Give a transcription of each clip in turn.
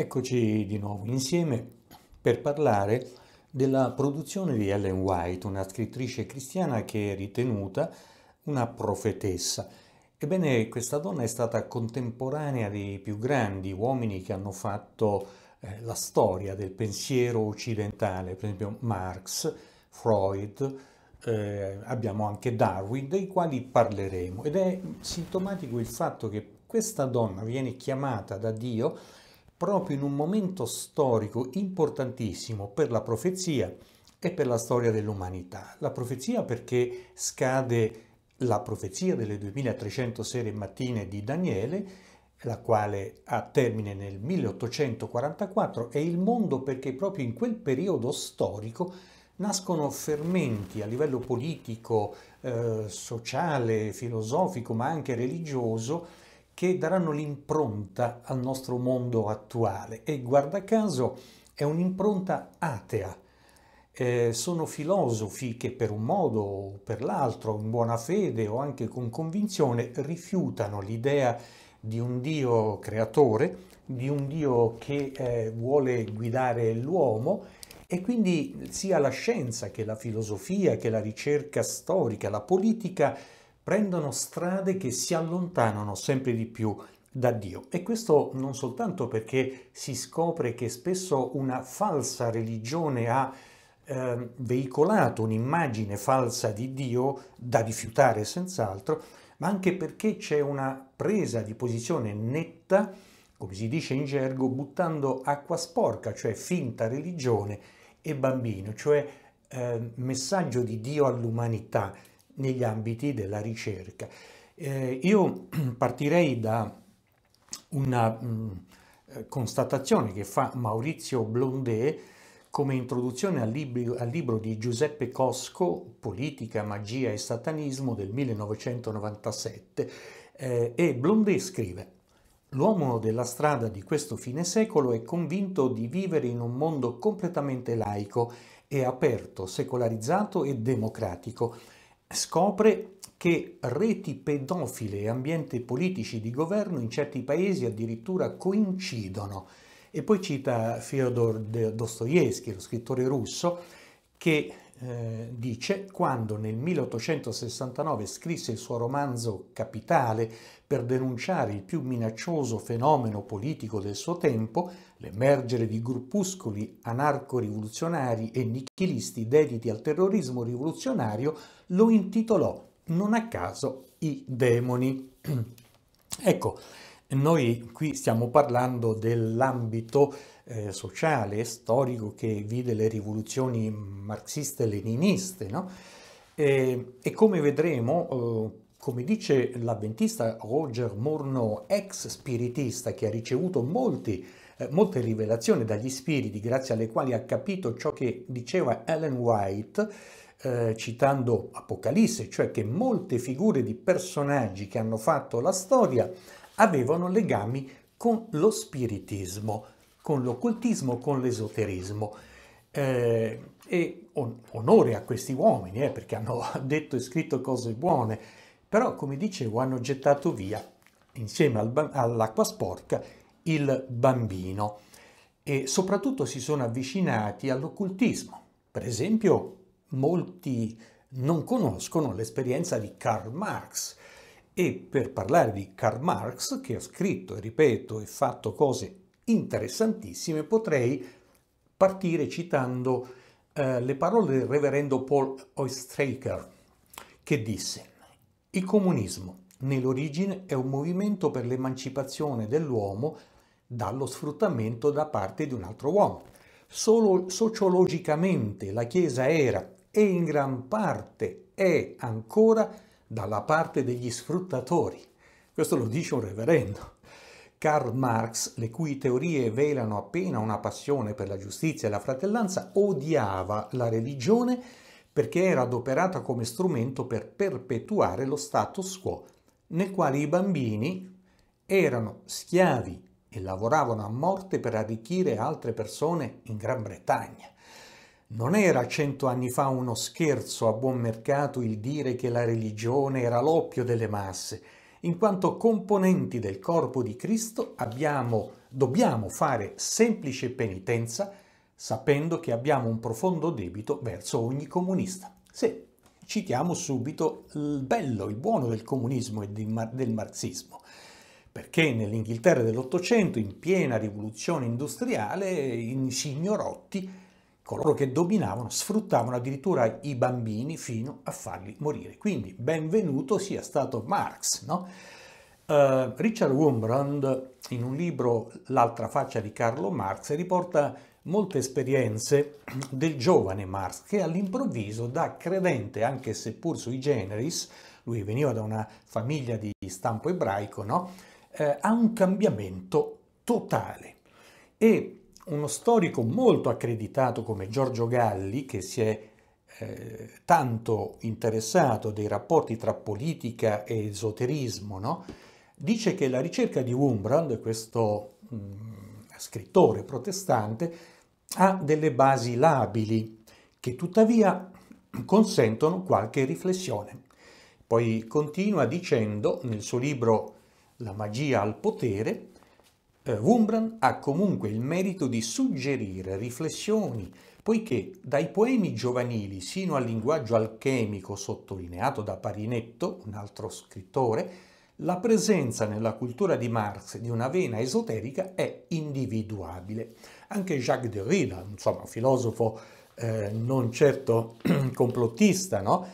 Eccoci di nuovo insieme per parlare della produzione di Ellen White, una scrittrice cristiana che è ritenuta una profetessa. Ebbene, questa donna è stata contemporanea dei più grandi uomini che hanno fatto eh, la storia del pensiero occidentale, per esempio Marx, Freud, eh, abbiamo anche Darwin, dei quali parleremo. Ed è sintomatico il fatto che questa donna viene chiamata da Dio proprio in un momento storico importantissimo per la profezia e per la storia dell'umanità. La profezia perché scade la profezia delle 2300 sere mattine di Daniele, la quale ha termine nel 1844, e il mondo perché proprio in quel periodo storico nascono fermenti a livello politico, eh, sociale, filosofico, ma anche religioso, che daranno l'impronta al nostro mondo attuale e guarda caso è un'impronta atea. Eh, sono filosofi che per un modo o per l'altro, in buona fede o anche con convinzione, rifiutano l'idea di un Dio creatore, di un Dio che eh, vuole guidare l'uomo e quindi sia la scienza che la filosofia, che la ricerca storica, la politica prendono strade che si allontanano sempre di più da Dio. E questo non soltanto perché si scopre che spesso una falsa religione ha eh, veicolato un'immagine falsa di Dio da rifiutare senz'altro, ma anche perché c'è una presa di posizione netta, come si dice in gergo, buttando acqua sporca, cioè finta religione e bambino, cioè eh, messaggio di Dio all'umanità negli ambiti della ricerca. Eh, io partirei da una mh, mm, constatazione che fa Maurizio Blondet come introduzione al libro, al libro, di Giuseppe Cosco, Politica, Magia e Satanismo del 1997, eh, e Blondet scrive L'uomo della strada di questo fine secolo è convinto di vivere in un mondo completamente laico e aperto, secolarizzato e democratico scopre che reti pedofile e ambienti politici di governo in certi paesi addirittura coincidono. E poi cita Fyodor Dostoevsky, lo scrittore russo, che eh, dice quando nel 1869 scrisse il suo romanzo Capitale per denunciare il più minaccioso fenomeno politico del suo tempo, l'emergere di gruppuscoli anarco-rivoluzionari e nichilisti dediti al terrorismo rivoluzionario, lo intitolò non a caso I demoni. ecco, noi qui stiamo parlando dell'ambito eh, sociale storico che vide le rivoluzioni marxiste-leniniste, no? e, e, come vedremo, eh, come dice l'avventista Roger Morneau, ex spiritista che ha ricevuto molti, eh, molte rivelazioni dagli spiriti, grazie alle quali ha capito ciò che diceva Ellen White, eh, citando Apocalisse, cioè che molte figure di personaggi che hanno fatto la storia avevano legami con lo spiritismo con l'occultismo, con l'esoterismo. Eh, e on- onore a questi uomini, eh, perché hanno detto e scritto cose buone, però come dicevo hanno gettato via, insieme al ba- all'acqua sporca, il bambino e soprattutto si sono avvicinati all'occultismo. Per esempio, molti non conoscono l'esperienza di Karl Marx e per parlare di Karl Marx, che ha scritto, ripeto, e fatto cose interessantissime. Potrei partire citando eh, le parole del reverendo Paul Oistreicher, che disse «Il comunismo nell'origine è un movimento per l'emancipazione dell'uomo dallo sfruttamento da parte di un altro uomo. Solo sociologicamente la Chiesa era e in gran parte è ancora dalla parte degli sfruttatori. Questo lo dice un reverendo. Karl Marx, le cui teorie velano appena una passione per la giustizia e la fratellanza, odiava la religione perché era adoperata come strumento per perpetuare lo status quo, nel quale i bambini erano schiavi e lavoravano a morte per arricchire altre persone in Gran Bretagna. Non era cento anni fa uno scherzo a buon mercato il dire che la religione era l'oppio delle masse, in quanto componenti del corpo di Cristo abbiamo, dobbiamo fare semplice penitenza sapendo che abbiamo un profondo debito verso ogni comunista. Sì, citiamo subito il bello, il buono del comunismo e del marxismo, perché nell'Inghilterra dell'Ottocento, in piena rivoluzione industriale, i signorotti coloro che dominavano sfruttavano addirittura i bambini fino a farli morire. Quindi benvenuto sia stato Marx. No? Uh, Richard Wombrand, in un libro L'altra faccia di Carlo Marx, riporta molte esperienze del giovane Marx che all'improvviso da credente, anche seppur sui generis, lui veniva da una famiglia di stampo ebraico, no? eh, ha un cambiamento totale e uno storico molto accreditato come Giorgio Galli, che si è eh, tanto interessato dei rapporti tra politica e esoterismo, no? dice che la ricerca di Wumbrand, questo mh, mm, scrittore protestante, ha delle basi labili che tuttavia consentono qualche riflessione. Poi continua dicendo nel suo libro La magia al potere Wumbran eh, ha comunque il merito di suggerire riflessioni, poiché dai poemi giovanili sino al linguaggio alchemico sottolineato da Parinetto, un altro scrittore, la presenza nella cultura di Marx di una vena esoterica è individuabile. Anche Jacques Derrida, insomma, filosofo eh, non certo complottista, no?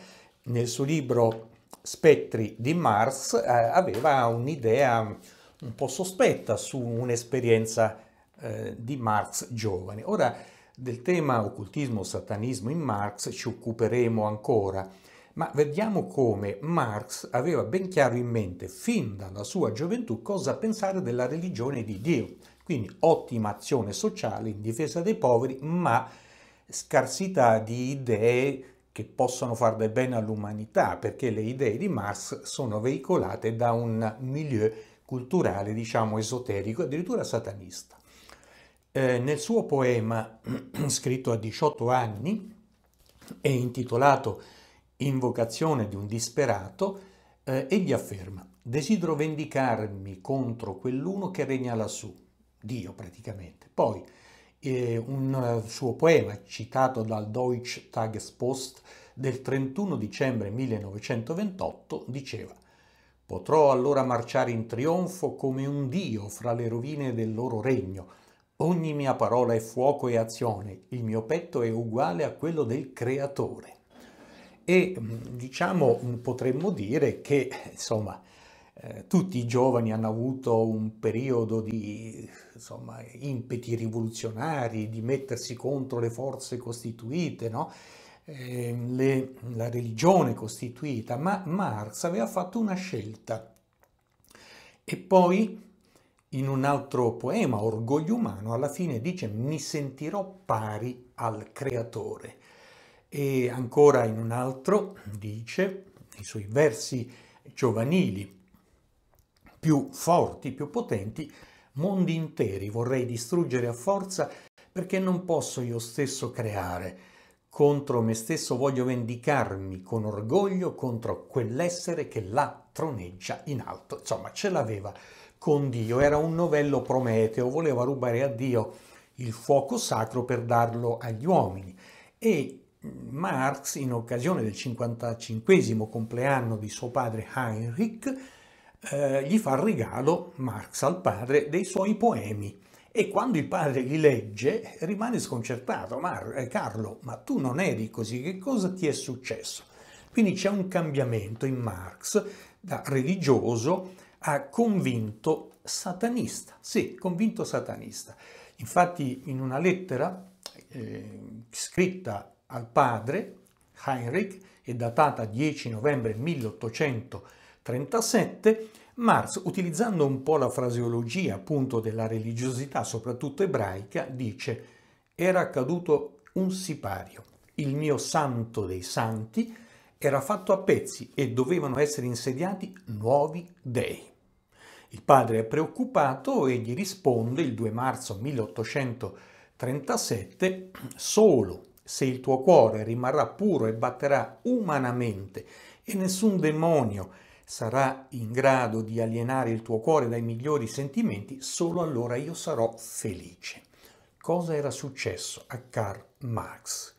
nel suo libro Spettri di Marx eh, aveva un'idea un po' sospetta su un'esperienza eh, di Marx giovane. Ora del tema occultismo, satanismo in Marx ci occuperemo ancora, ma vediamo come Marx aveva ben chiaro in mente fin dalla sua gioventù cosa pensare della religione di Dio. Quindi ottima azione sociale in difesa dei poveri, ma scarsità di idee che possono far del bene all'umanità, perché le idee di Marx sono veicolate da un milieu culturale, diciamo, esoterico, addirittura satanista. Eh, nel suo poema, scritto a 18 anni e intitolato Invocazione di un disperato, eh, egli afferma Desidero vendicarmi contro quell'uno che regna lassù, Dio praticamente. Poi eh, un eh, suo poema citato dal Deutsche Tagespost del 31 dicembre 1928 diceva Potrò allora marciare in trionfo come un dio fra le rovine del loro regno. Ogni mia parola è fuoco e azione, il mio petto è uguale a quello del creatore. E mm, diciamo, mm, potremmo dire che, insomma, eh, tutti i giovani hanno avuto un periodo di insomma, impeti rivoluzionari, di mettersi contro le forze costituite, no? eh, le, la religione costituita, ma Marx aveva fatto una scelta. E poi in un altro poema, Orgoglio umano, alla fine dice mi sentirò pari al creatore. E ancora in un altro dice, nei suoi versi giovanili più forti, più potenti, mondi interi vorrei distruggere a forza perché non posso io stesso creare contro me stesso voglio vendicarmi con orgoglio contro quell'essere che la troneggia in alto. Insomma, ce l'aveva con Dio, era un novello Prometeo, voleva rubare a Dio il fuoco sacro per darlo agli uomini. E Marx, in occasione del 55 compleanno di suo padre Heinrich, eh, gli fa regalo, Marx al padre, dei suoi poemi e quando il padre li legge rimane sconcertato, ma eh, Carlo, ma tu non eri così, che cosa ti è successo? Quindi c'è un cambiamento in Marx da religioso a convinto satanista, sì, convinto satanista. Infatti in una lettera eh, scritta al padre Heinrich e datata 10 novembre 1837 Marx, utilizzando un po' la fraseologia appunto della religiosità, soprattutto ebraica, dice era accaduto un sipario, il mio santo dei santi era fatto a pezzi e dovevano essere insediati nuovi dei. Il padre è preoccupato e gli risponde il 2 marzo 1837 solo se il tuo cuore rimarrà puro e batterà umanamente e nessun demonio sarà in grado di alienare il tuo cuore dai migliori sentimenti, solo allora io sarò felice. Cosa era successo a Karl Marx?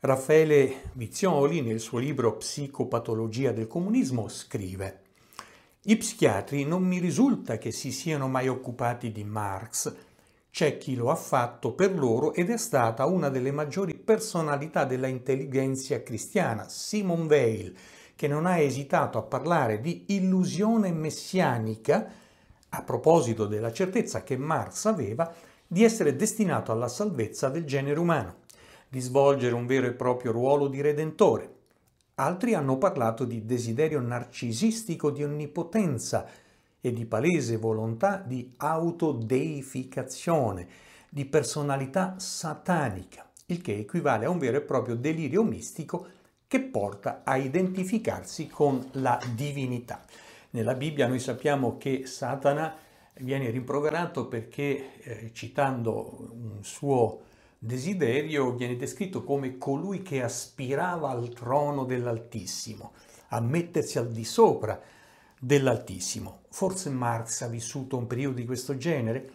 Raffaele Vizioli nel suo libro Psicopatologia del comunismo scrive i psichiatri non mi risulta che si siano mai occupati di Marx. C'è chi lo ha fatto per loro ed è stata una delle maggiori personalità della intelligenza cristiana, Simone Weil, che non ha esitato a parlare di illusione messianica a proposito della certezza che Marx aveva di essere destinato alla salvezza del genere umano, di svolgere un vero e proprio ruolo di redentore. Altri hanno parlato di desiderio narcisistico di onnipotenza e di palese volontà di autodeificazione, di personalità satanica, il che equivale a un vero e proprio delirio mistico che porta a identificarsi con la divinità. Nella Bibbia noi sappiamo che Satana viene rimproverato perché, eh, citando un suo desiderio, viene descritto come colui che aspirava al trono dell'Altissimo, a mettersi al di sopra dell'Altissimo. Forse Marx ha vissuto un periodo di questo genere?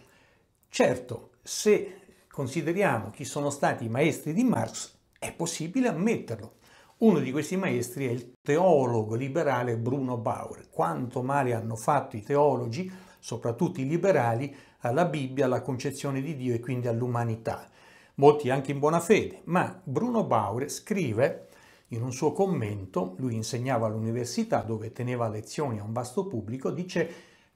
Certo, se consideriamo chi sono stati i maestri di Marx, è possibile ammetterlo, uno di questi maestri è il teologo liberale Bruno Bauer. Quanto male hanno fatto i teologi, soprattutto i liberali, alla Bibbia, alla concezione di Dio e quindi all'umanità. Molti anche in buona fede, ma Bruno Bauer scrive in un suo commento, lui insegnava all'università dove teneva lezioni a un vasto pubblico, dice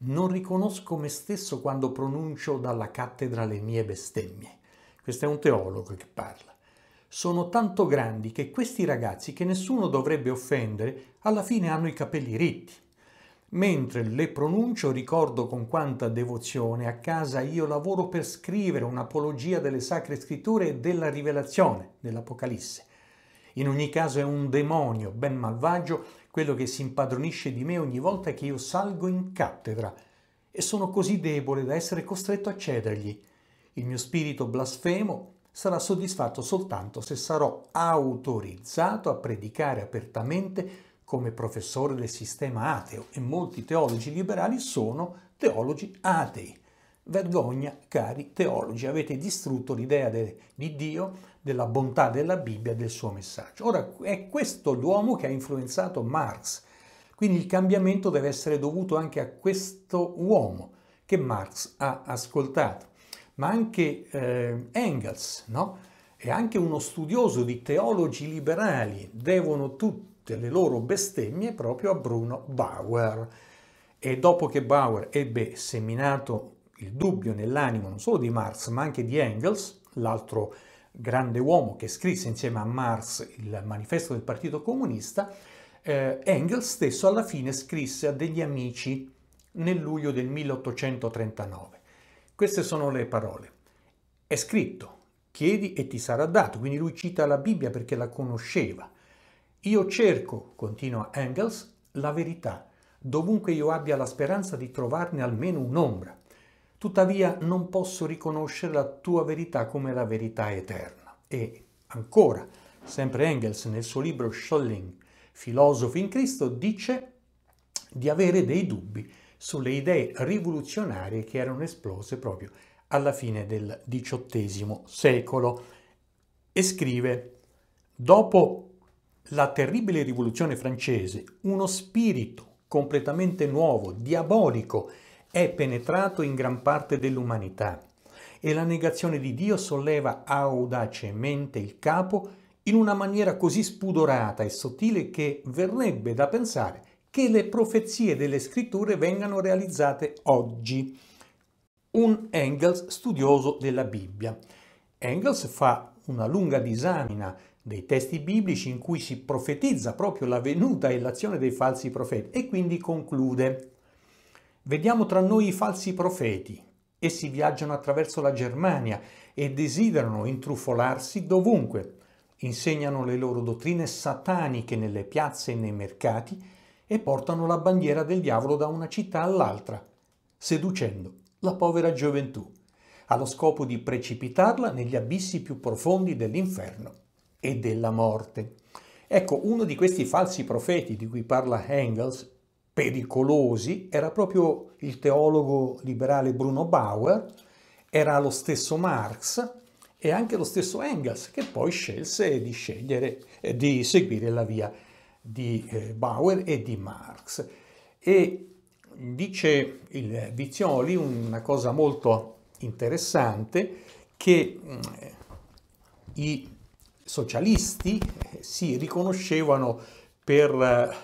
non riconosco me stesso quando pronuncio dalla cattedra le mie bestemmie. Questo è un teologo che parla sono tanto grandi che questi ragazzi che nessuno dovrebbe offendere alla fine hanno i capelli ritti. Mentre le pronuncio ricordo con quanta devozione a casa io lavoro per scrivere un'apologia delle sacre scritture e della rivelazione dell'Apocalisse. In ogni caso è un demonio ben malvagio quello che si impadronisce di me ogni volta che io salgo in cattedra e sono così debole da essere costretto a cedergli. Il mio spirito blasfemo sarà soddisfatto soltanto se sarò autorizzato a predicare apertamente come professore del sistema ateo e molti teologi liberali sono teologi atei. Vergogna, cari teologi, avete distrutto l'idea de, di Dio, della bontà della Bibbia del suo messaggio. Ora è questo l'uomo che ha influenzato Marx, quindi il cambiamento deve essere dovuto anche a questo uomo che Marx ha ascoltato ma anche eh, Engels, no? e anche uno studioso di teologi liberali devono tutte le loro bestemmie proprio a Bruno Bauer. E dopo che Bauer ebbe seminato il dubbio nell'animo non solo di Marx, ma anche di Engels, l'altro grande uomo che scrisse insieme a Marx il manifesto del Partito Comunista, eh, Engels stesso alla fine scrisse a degli amici nel luglio del 1839. Queste sono le parole. È scritto, chiedi e ti sarà dato, quindi lui cita la Bibbia perché la conosceva. Io cerco, continua Engels, la verità, dovunque io abbia la speranza di trovarne almeno un'ombra. Tuttavia non posso riconoscere la tua verità come la verità eterna. E ancora, sempre Engels nel suo libro Scholling, Filosofi in Cristo, dice di avere dei dubbi sulle idee rivoluzionarie che erano esplose proprio alla fine del XVIII secolo e scrive dopo la terribile rivoluzione francese uno spirito completamente nuovo, diabolico, è penetrato in gran parte dell'umanità e la negazione di Dio solleva audacemente il capo in una maniera così spudorata e sottile che verrebbe da pensare che le profezie delle scritture vengano realizzate oggi. Un Engels studioso della Bibbia. Engels fa una lunga disamina dei testi biblici in cui si profetizza proprio la venuta e l'azione dei falsi profeti e quindi conclude Vediamo tra noi i falsi profeti. Essi viaggiano attraverso la Germania e desiderano intrufolarsi dovunque. Insegnano le loro dottrine sataniche nelle piazze e nei mercati e portano la bandiera del diavolo da una città all'altra, seducendo la povera gioventù, allo scopo di precipitarla negli abissi più profondi dell'inferno e della morte. Ecco, uno di questi falsi profeti di cui parla Engels, pericolosi, era proprio il teologo liberale Bruno Bauer, era lo stesso Marx e anche lo stesso Engels, che poi scelse di, scegliere, eh, di seguire la via di eh, Bauer e di Marx. E dice il Vizioli una cosa molto interessante, che mm, i socialisti eh, si riconoscevano per eh,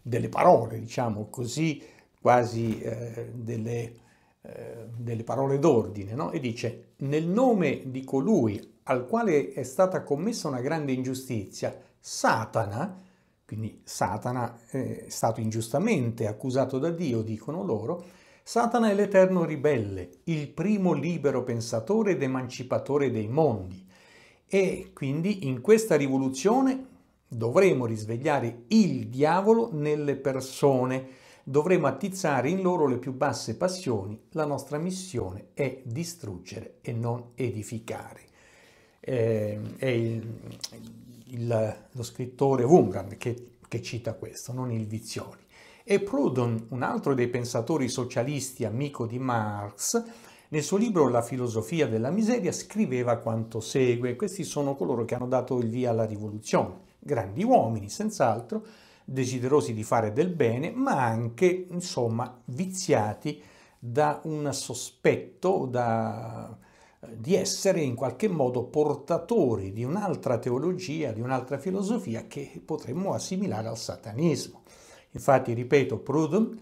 delle parole, diciamo così, quasi delle, delle, parole d'ordine, no? e dice nel nome di colui al quale è stata commessa una grande ingiustizia, Satana quindi Satana eh, è stato ingiustamente accusato da Dio, dicono loro. Satana è l'eterno ribelle, il primo libero pensatore ed emancipatore dei mondi. E quindi in questa rivoluzione dovremo risvegliare il diavolo nelle persone, dovremo attizzare in loro le più basse passioni, la nostra missione è distruggere e non edificare. Eh, è il, il, lo scrittore Wungram che, che cita questo, non il Vizioli. E Proudhon, un altro dei pensatori socialisti amico di Marx, nel suo libro La filosofia della miseria scriveva quanto segue. Questi sono coloro che hanno dato il via alla rivoluzione, grandi uomini senz'altro, desiderosi di fare del bene, ma anche, insomma, viziati da un sospetto, da di essere in qualche modo portatori di un'altra teologia, di un'altra filosofia che potremmo assimilare al satanismo. Infatti, ripeto, Proudhon,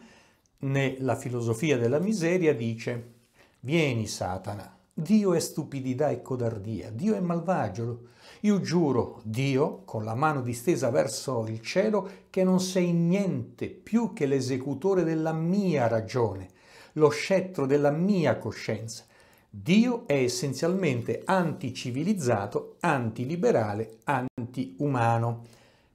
nella filosofia della miseria dice «Vieni, Satana, Dio è stupidità e codardia, Dio è malvagio. Io giuro, Dio, con la mano distesa verso il cielo, che non sei niente più che l'esecutore della mia ragione, lo scettro della mia coscienza Dio è essenzialmente anticivilizzato, antiliberale, antiumano.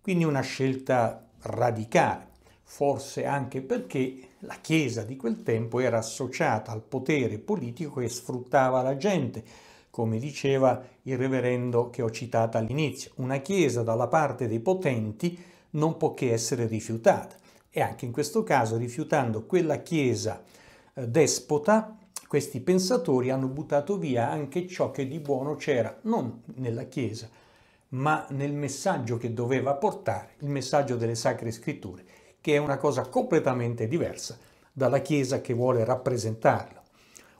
Quindi una scelta radicale, forse anche perché la Chiesa di quel tempo era associata al potere politico e sfruttava la gente, come diceva il reverendo che ho citato all'inizio. Una Chiesa dalla parte dei potenti non può che essere rifiutata. E anche in questo caso, rifiutando quella Chiesa eh, despota, questi pensatori hanno buttato via anche ciò che di buono c'era, non nella Chiesa, ma nel messaggio che doveva portare, il messaggio delle Sacre Scritture, che è una cosa completamente diversa dalla Chiesa che vuole rappresentarlo.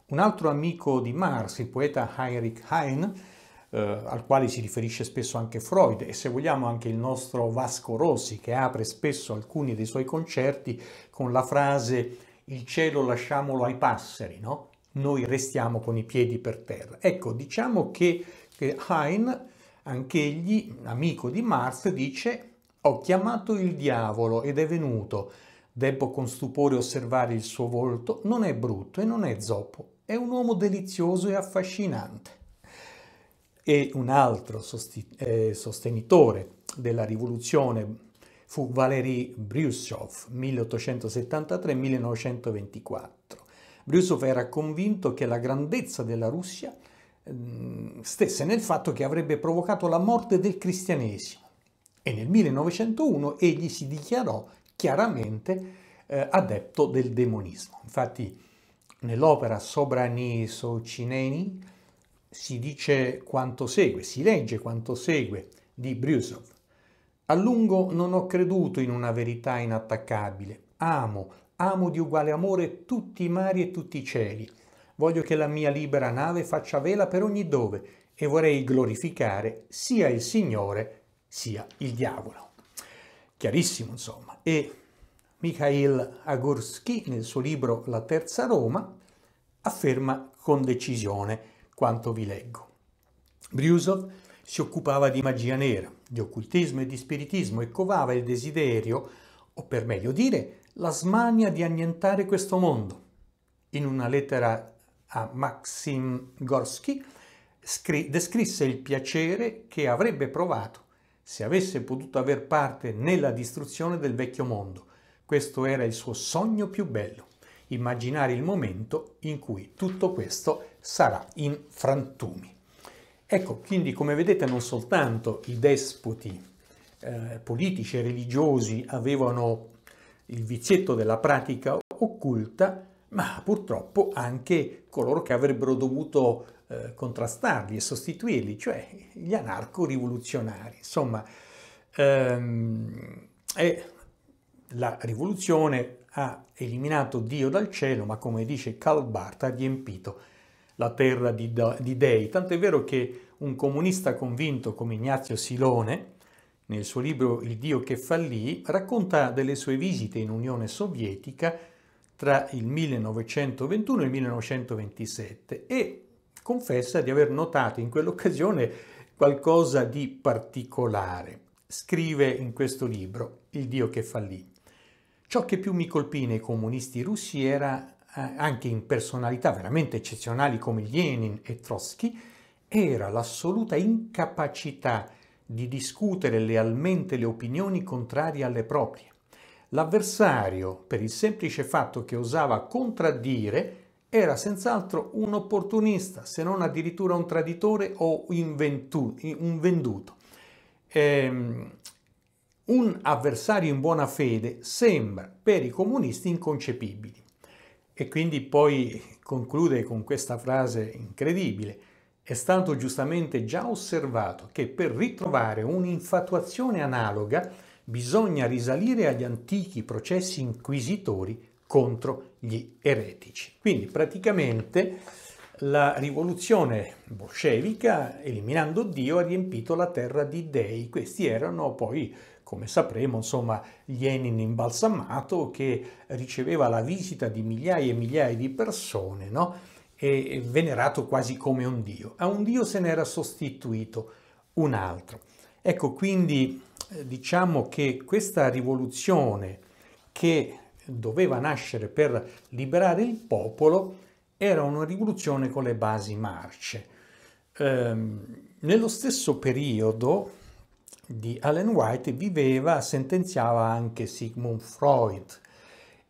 Un altro amico di Marx, il poeta Heinrich Heine, eh, al quale si riferisce spesso anche Freud e se vogliamo anche il nostro Vasco Rossi, che apre spesso alcuni dei suoi concerti con la frase il cielo lasciamolo ai passeri, no? noi restiamo con i piedi per terra. Ecco, diciamo che, che Hein, egli, amico di Marx, dice ho chiamato il diavolo ed è venuto. Debbo con stupore osservare il suo volto, non è brutto e non è zoppo, è un uomo delizioso e affascinante. E un altro eh, sostenitore della rivoluzione fu Valery Brusov, 1873-1924. Brusov era convinto che la grandezza della Russia mm, stesse nel fatto che avrebbe provocato la morte del cristianesimo e nel 1901 egli si dichiarò chiaramente eh, adepto del demonismo. Infatti nell'opera Sobrani Socineni si dice quanto segue, si legge quanto segue di Brusov. A lungo non ho creduto in una verità inattaccabile. Amo, Amo di uguale amore tutti i mari e tutti i cieli. Voglio che la mia libera nave faccia vela per ogni dove e vorrei glorificare sia il Signore sia il diavolo. Chiarissimo, insomma. E Mikhail Agorsky, nel suo libro La Terza Roma, afferma con decisione quanto vi leggo. Briusov si occupava di magia nera, di occultismo e di spiritismo e covava il desiderio, o per meglio dire, la smania di annientare questo mondo. In una lettera a Maxim Gorski scri- descrisse il piacere che avrebbe provato se avesse potuto aver parte nella distruzione del vecchio mondo. Questo era il suo sogno più bello, immaginare il momento in cui tutto questo sarà in frantumi. Ecco, quindi come vedete non soltanto i despoti eh, politici e religiosi avevano il vizietto della pratica occulta, ma purtroppo anche coloro che avrebbero dovuto eh, contrastarli e sostituirli, cioè gli anarco-rivoluzionari. Insomma, ehm, eh, la rivoluzione ha eliminato Dio dal cielo, ma come dice Karl Barth, ha riempito la terra di, di dei. Tant'è vero che un comunista convinto come Ignazio Silone, nel suo libro Il Dio che fallì racconta delle sue visite in Unione Sovietica tra il 1921 e il 1927 e confessa di aver notato in quell'occasione qualcosa di particolare. Scrive in questo libro Il Dio che fallì. Ciò che più mi colpì nei comunisti russi era eh, anche in personalità veramente eccezionali come Lenin e Trotsky, era l'assoluta incapacità di discutere lealmente le opinioni contrarie alle proprie. L'avversario, per il semplice fatto che osava contraddire, era senz'altro un opportunista, se non addirittura un traditore o un venduto. Ehm, un avversario in buona fede sembra per i comunisti inconcepibile. E quindi poi conclude con questa frase incredibile. È stato giustamente già osservato che per ritrovare un'infatuazione analoga bisogna risalire agli antichi processi inquisitori contro gli eretici. Quindi praticamente la rivoluzione bolscevica, eliminando Dio, ha riempito la terra di dei. Questi erano poi, come sapremo, insomma, Lenin imbalsamato che riceveva la visita di migliaia e migliaia di persone, no? e venerato quasi come un dio. A un dio se n'era sostituito un altro. Ecco, quindi eh, diciamo che questa rivoluzione che doveva nascere per liberare il popolo era una rivoluzione con le basi marce. Ehm, nello stesso periodo di Allen White viveva, sentenziava anche Sigmund Freud,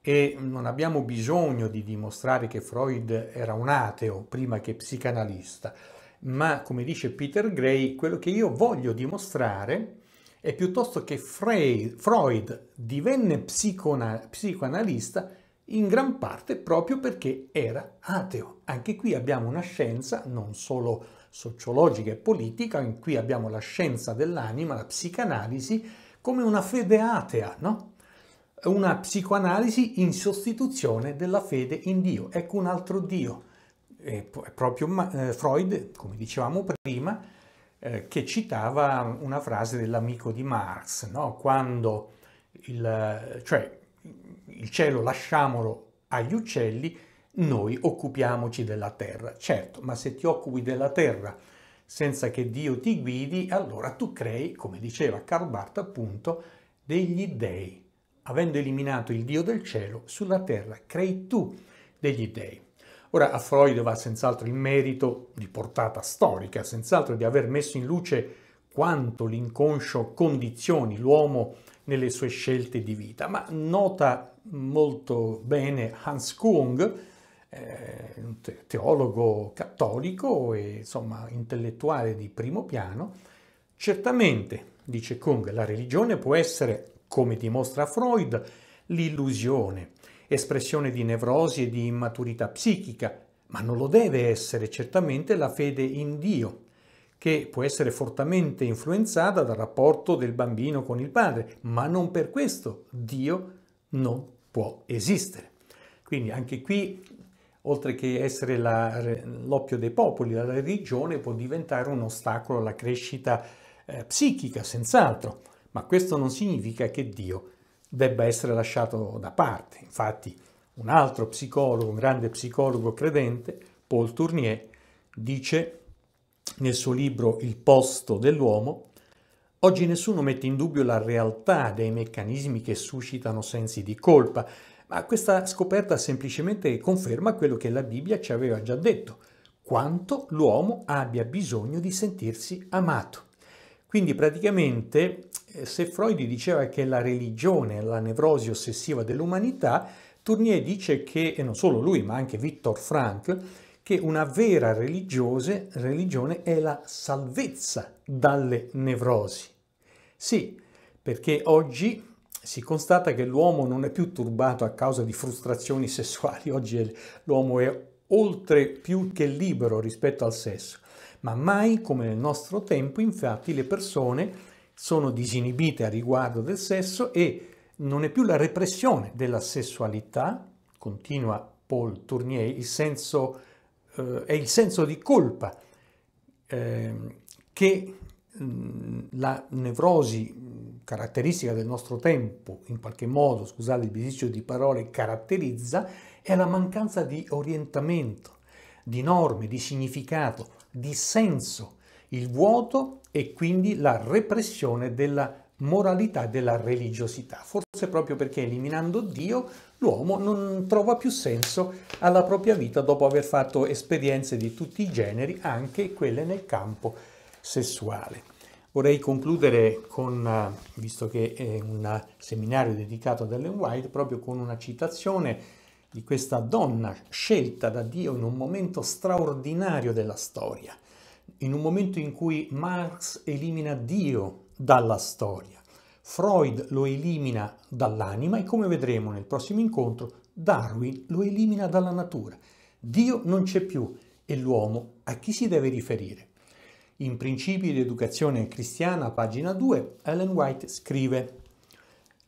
e non abbiamo bisogno di dimostrare che Freud era un ateo prima che psicanalista, ma come dice Peter Gray, quello che io voglio dimostrare è piuttosto che Freud divenne psicoanalista in gran parte proprio perché era ateo. Anche qui abbiamo una scienza non solo sociologica e politica, in cui abbiamo la scienza dell'anima, la psicanalisi, come una fede atea, no? una psicoanalisi in sostituzione della fede in Dio. Ecco un altro Dio. È proprio eh, Freud, come dicevamo prima, eh, che citava una frase dell'amico di Marx, no? quando il, cioè, il cielo lasciamolo agli uccelli, noi occupiamoci della terra. Certo, ma se ti occupi della terra senza che Dio ti guidi, allora tu crei, come diceva Karl Barth appunto, degli dèi avendo eliminato il Dio del cielo, sulla terra crei tu degli dèi. Ora a Freud va senz'altro il merito di portata storica, senz'altro di aver messo in luce quanto l'inconscio condizioni l'uomo nelle sue scelte di vita, ma nota molto bene Hans Kung, eh, un teologo cattolico e insomma intellettuale di primo piano, certamente, dice Kung, la religione può essere come dimostra Freud, l'illusione, espressione di nevrosi e di immaturità psichica, ma non lo deve essere certamente la fede in Dio, che può essere fortemente influenzata dal rapporto del bambino con il padre, ma non per questo Dio non può esistere. Quindi anche qui, oltre che essere la, l'oppio dei popoli, la religione può diventare un ostacolo alla crescita eh, psichica, senz'altro ma questo non significa che Dio debba essere lasciato da parte. Infatti un altro psicologo, un grande psicologo credente, Paul Tournier, dice nel suo libro Il posto dell'uomo, oggi nessuno mette in dubbio la realtà dei meccanismi che suscitano sensi di colpa, ma questa scoperta semplicemente conferma quello che la Bibbia ci aveva già detto, quanto l'uomo abbia bisogno di sentirsi amato. Quindi praticamente eh, se Freud diceva che la religione è la nevrosi ossessiva dell'umanità, Tournier dice che, e non solo lui, ma anche Viktor Frank, che una vera religione è la salvezza dalle nevrosi. Sì, perché oggi si constata che l'uomo non è più turbato a causa di frustrazioni sessuali, oggi l'uomo è oltre più che libero rispetto al sesso ma mai come nel nostro tempo infatti le persone sono disinibite a riguardo del sesso e non è più la repressione della sessualità, continua Paul Tournier, il senso, eh, è il senso di colpa eh, che mh, la nevrosi caratteristica del nostro tempo, in qualche modo, scusate il bisticcio di parole, caratterizza, è la mancanza di orientamento, di norme, di significato dissenso, il vuoto e quindi la repressione della moralità e della religiosità. Forse proprio perché eliminando Dio l'uomo non trova più senso alla propria vita dopo aver fatto esperienze di tutti i generi, anche quelle nel campo sessuale. Vorrei concludere con, eh, visto che è un seminario dedicato ad Ellen White, proprio con una citazione di questa donna scelta da Dio in un momento straordinario della storia, in un momento in cui Marx elimina Dio dalla storia, Freud lo elimina dall'anima e come vedremo nel prossimo incontro, Darwin lo elimina dalla natura. Dio non c'è più e l'uomo a chi si deve riferire? In Principi di educazione cristiana, pagina 2, Ellen White scrive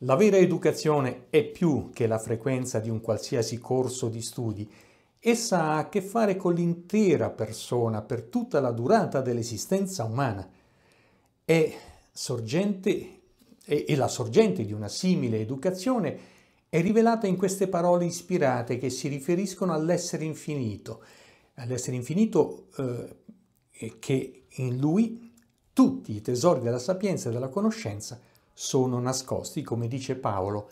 la vera educazione è più che la frequenza di un qualsiasi corso di studi. Essa ha a che fare con l'intera persona per tutta la durata dell'esistenza umana. È, sorgente, è, la sorgente di una simile educazione è rivelata in queste parole ispirate che si riferiscono all'essere infinito, all'essere infinito eh, che in lui tutti i tesori della sapienza e della conoscenza sono nascosti, come dice Paolo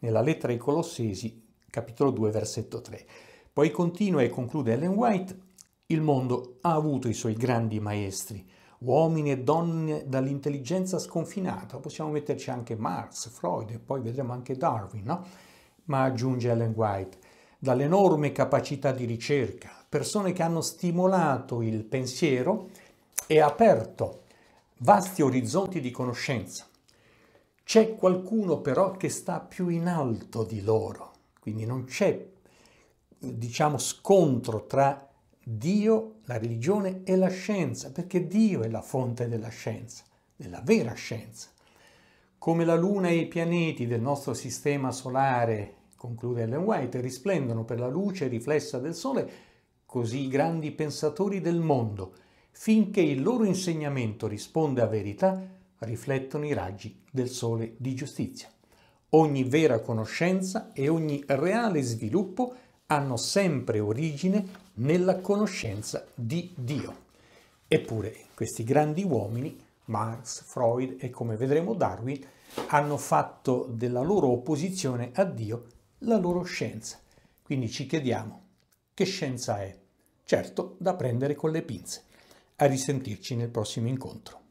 nella lettera ai Colossesi, capitolo 2, versetto 3. Poi continua e conclude Ellen White, il mondo ha avuto i suoi grandi maestri, uomini e donne dall'intelligenza sconfinata, possiamo metterci anche Marx, Freud e poi vedremo anche Darwin, no? Ma aggiunge Ellen White, dall'enorme capacità di ricerca, persone che hanno stimolato il pensiero e aperto vasti orizzonti di conoscenza. C'è qualcuno però che sta più in alto di loro, quindi non c'è, diciamo, scontro tra Dio, la religione e la scienza, perché Dio è la fonte della scienza, della vera scienza. Come la Luna e i pianeti del nostro sistema solare, conclude Ellen White, risplendono per la luce riflessa del Sole, così i grandi pensatori del mondo, finché il loro insegnamento risponde a verità, riflettono i raggi del sole di giustizia. Ogni vera conoscenza e ogni reale sviluppo hanno sempre origine nella conoscenza di Dio. Eppure questi grandi uomini, Marx, Freud e come vedremo Darwin, hanno fatto della loro opposizione a Dio la loro scienza. Quindi ci chiediamo, che scienza è? Certo, da prendere con le pinze. A risentirci nel prossimo incontro.